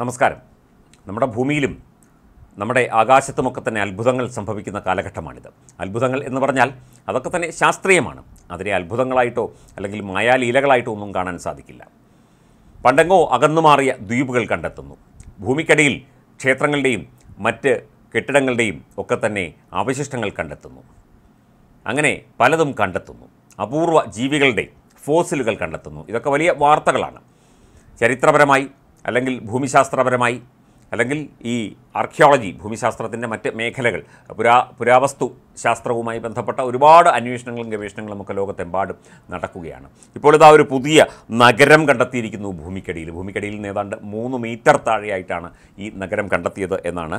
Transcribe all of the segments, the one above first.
നമസ്കാരം നമ്മുടെ ഭൂമിയിലും നമ്മുടെ ആകാശത്തുമൊക്കെ തന്നെ അത്ഭുതങ്ങൾ സംഭവിക്കുന്ന കാലഘട്ടമാണിത് അത്ഭുതങ്ങൾ എന്ന് പറഞ്ഞാൽ അതൊക്കെ തന്നെ ശാസ്ത്രീയമാണ് അതിനെ അത്ഭുതങ്ങളായിട്ടോ അല്ലെങ്കിൽ മായാലീലകളായിട്ടോ ഒന്നും കാണാൻ സാധിക്കില്ല പണ്ടെങ്ങോ അകന്നുമാറിയ ദ്വീപുകൾ കണ്ടെത്തുന്നു ഭൂമിക്കടിയിൽ ക്ഷേത്രങ്ങളുടെയും മറ്റ് കെട്ടിടങ്ങളുടെയും ഒക്കെ തന്നെ അവശിഷ്ടങ്ങൾ കണ്ടെത്തുന്നു അങ്ങനെ പലതും കണ്ടെത്തുന്നു അപൂർവ ജീവികളുടെ ഫോസിലുകൾ കണ്ടെത്തുന്നു ഇതൊക്കെ വലിയ വാർത്തകളാണ് ചരിത്രപരമായി അല്ലെങ്കിൽ ഭൂമിശാസ്ത്രപരമായി അല്ലെങ്കിൽ ഈ ആർക്കിയോളജി ഭൂമിശാസ്ത്രത്തിൻ്റെ മറ്റ് മേഖലകൾ പുരാ പുരാവസ്തു ശാസ്ത്രവുമായി ബന്ധപ്പെട്ട ഒരുപാട് അന്വേഷണങ്ങളും ഗവേഷണങ്ങളും ഒക്കെ ലോകത്തെമ്പാടും നടക്കുകയാണ് ഇപ്പോൾ ഇതാ ഒരു പുതിയ നഗരം കണ്ടെത്തിയിരിക്കുന്നു ഭൂമിക്കടിയിൽ ഭൂമിക്കടിയിൽ നിന്ന് ഏതാണ്ട് മൂന്ന് മീറ്റർ താഴെയായിട്ടാണ് ഈ നഗരം കണ്ടെത്തിയത് എന്നാണ്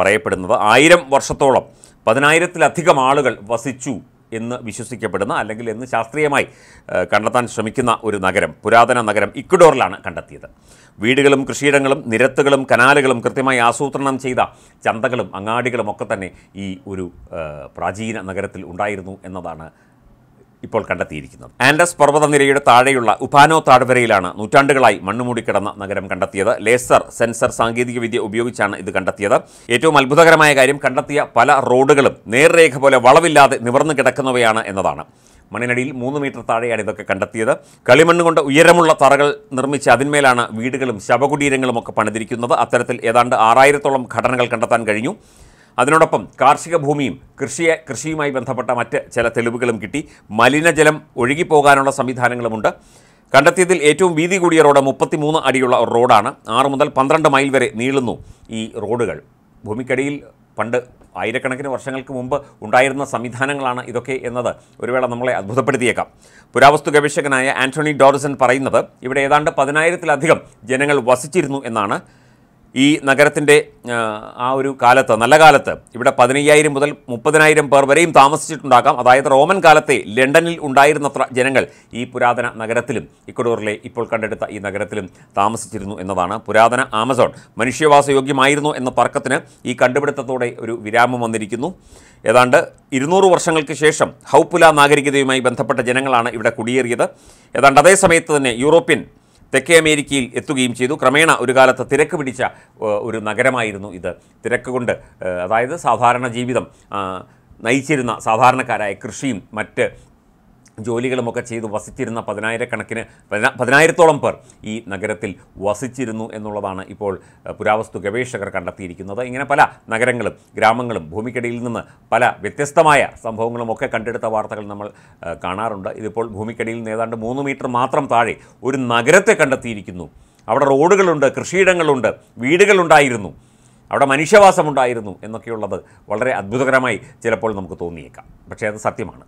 പറയപ്പെടുന്നത് ആയിരം വർഷത്തോളം പതിനായിരത്തിലധികം ആളുകൾ വസിച്ചു എന്ന് വിശ്വസിക്കപ്പെടുന്ന അല്ലെങ്കിൽ എന്ന് ശാസ്ത്രീയമായി കണ്ടെത്താൻ ശ്രമിക്കുന്ന ഒരു നഗരം പുരാതന നഗരം ഇക്വഡോറിലാണ് കണ്ടെത്തിയത് വീടുകളും കൃഷിയിടങ്ങളും നിരത്തുകളും കനാലുകളും കൃത്യമായി ആസൂത്രണം ചെയ്ത ചന്തകളും അങ്ങാടികളും ഒക്കെ തന്നെ ഈ ഒരു പ്രാചീന നഗരത്തിൽ ഉണ്ടായിരുന്നു എന്നതാണ് ഇപ്പോൾ കണ്ടെത്തിയിരിക്കുന്നത് ആൻഡസ് നിരയുടെ താഴെയുള്ള ഉപാനോ താഴ്വരയിലാണ് നൂറ്റാണ്ടുകളായി മണ്ണുമൂടിക്കിടന്ന നഗരം കണ്ടെത്തിയത് ലേസർ സെൻസർ സാങ്കേതികവിദ്യ ഉപയോഗിച്ചാണ് ഇത് കണ്ടെത്തിയത് ഏറ്റവും അത്ഭുതകരമായ കാര്യം കണ്ടെത്തിയ പല റോഡുകളും നേർരേഖ പോലെ വളവില്ലാതെ നിവർന്നു കിടക്കുന്നവയാണ് എന്നതാണ് മണ്ണിനടിയിൽ മൂന്ന് മീറ്റർ താഴെയാണ് ഇതൊക്കെ കണ്ടെത്തിയത് കളിമണ്ണ് കൊണ്ട് ഉയരമുള്ള തറകൾ നിർമ്മിച്ച് അതിന്മേലാണ് വീടുകളും ശവകുടീരങ്ങളും ഒക്കെ പണിതിരിക്കുന്നത് അത്തരത്തിൽ ഏതാണ്ട് ആറായിരത്തോളം ഘടനകൾ കണ്ടെത്താൻ കഴിഞ്ഞു അതിനോടൊപ്പം കാർഷിക ഭൂമിയും കൃഷിയെ കൃഷിയുമായി ബന്ധപ്പെട്ട മറ്റ് ചില തെളിവുകളും കിട്ടി മലിനജലം ഒഴുകിപ്പോകാനുള്ള സംവിധാനങ്ങളുമുണ്ട് കണ്ടെത്തിയതിൽ ഏറ്റവും വീതി കൂടിയ റോഡ് മുപ്പത്തിമൂന്ന് അടിയുള്ള റോഡാണ് ആറ് മുതൽ പന്ത്രണ്ട് മൈൽ വരെ നീളുന്നു ഈ റോഡുകൾ ഭൂമിക്കടിയിൽ പണ്ട് ആയിരക്കണക്കിന് വർഷങ്ങൾക്ക് മുമ്പ് ഉണ്ടായിരുന്ന സംവിധാനങ്ങളാണ് ഇതൊക്കെ എന്നത് ഒരു വേള നമ്മളെ അത്ഭുതപ്പെടുത്തിയേക്കാം പുരാവസ്തു ഗവേഷകനായ ആന്റണി ഡോറിസൺ പറയുന്നത് ഇവിടെ ഏതാണ്ട് പതിനായിരത്തിലധികം ജനങ്ങൾ വസിച്ചിരുന്നു എന്നാണ് ഈ നഗരത്തിൻ്റെ ആ ഒരു കാലത്ത് നല്ല കാലത്ത് ഇവിടെ പതിനയ്യായിരം മുതൽ മുപ്പതിനായിരം പേർ വരെയും താമസിച്ചിട്ടുണ്ടാക്കാം അതായത് റോമൻ കാലത്തെ ലണ്ടനിൽ ഉണ്ടായിരുന്നത്ര ജനങ്ങൾ ഈ പുരാതന നഗരത്തിലും ഇക്വഡോറിലെ ഇപ്പോൾ കണ്ടെടുത്ത ഈ നഗരത്തിലും താമസിച്ചിരുന്നു എന്നതാണ് പുരാതന ആമസോൺ മനുഷ്യവാസയോഗ്യമായിരുന്നു എന്ന തർക്കത്തിന് ഈ കണ്ടുപിടുത്തത്തോടെ ഒരു വിരാമം വന്നിരിക്കുന്നു ഏതാണ്ട് ഇരുന്നൂറ് വർഷങ്ങൾക്ക് ശേഷം ഹൗപ്പുല നാഗരികതയുമായി ബന്ധപ്പെട്ട ജനങ്ങളാണ് ഇവിടെ കുടിയേറിയത് ഏതാണ്ട് അതേ സമയത്ത് തന്നെ യൂറോപ്യൻ തെക്കേ അമേരിക്കയിൽ എത്തുകയും ചെയ്തു ക്രമേണ ഒരു കാലത്ത് തിരക്ക് പിടിച്ച ഒരു നഗരമായിരുന്നു ഇത് തിരക്ക് കൊണ്ട് അതായത് സാധാരണ ജീവിതം നയിച്ചിരുന്ന സാധാരണക്കാരായ കൃഷിയും മറ്റ് ജോലികളുമൊക്കെ ചെയ്ത് വസിച്ചിരുന്ന പതിനായിരക്കണക്കിന് പതിനായിരത്തോളം പേർ ഈ നഗരത്തിൽ വസിച്ചിരുന്നു എന്നുള്ളതാണ് ഇപ്പോൾ പുരാവസ്തു ഗവേഷകർ കണ്ടെത്തിയിരിക്കുന്നത് ഇങ്ങനെ പല നഗരങ്ങളും ഗ്രാമങ്ങളും ഭൂമിക്കടിയിൽ നിന്ന് പല വ്യത്യസ്തമായ സംഭവങ്ങളുമൊക്കെ കണ്ടെടുത്ത വാർത്തകൾ നമ്മൾ കാണാറുണ്ട് ഇതിപ്പോൾ ഭൂമിക്കടിയിൽ നിന്ന് ഏതാണ്ട് മൂന്ന് മീറ്റർ മാത്രം താഴെ ഒരു നഗരത്തെ കണ്ടെത്തിയിരിക്കുന്നു അവിടെ റോഡുകളുണ്ട് കൃഷിയിടങ്ങളുണ്ട് വീടുകളുണ്ടായിരുന്നു അവിടെ മനുഷ്യവാസമുണ്ടായിരുന്നു എന്നൊക്കെയുള്ളത് വളരെ അത്ഭുതകരമായി ചിലപ്പോൾ നമുക്ക് തോന്നിയേക്കാം പക്ഷേ അത് സത്യമാണ്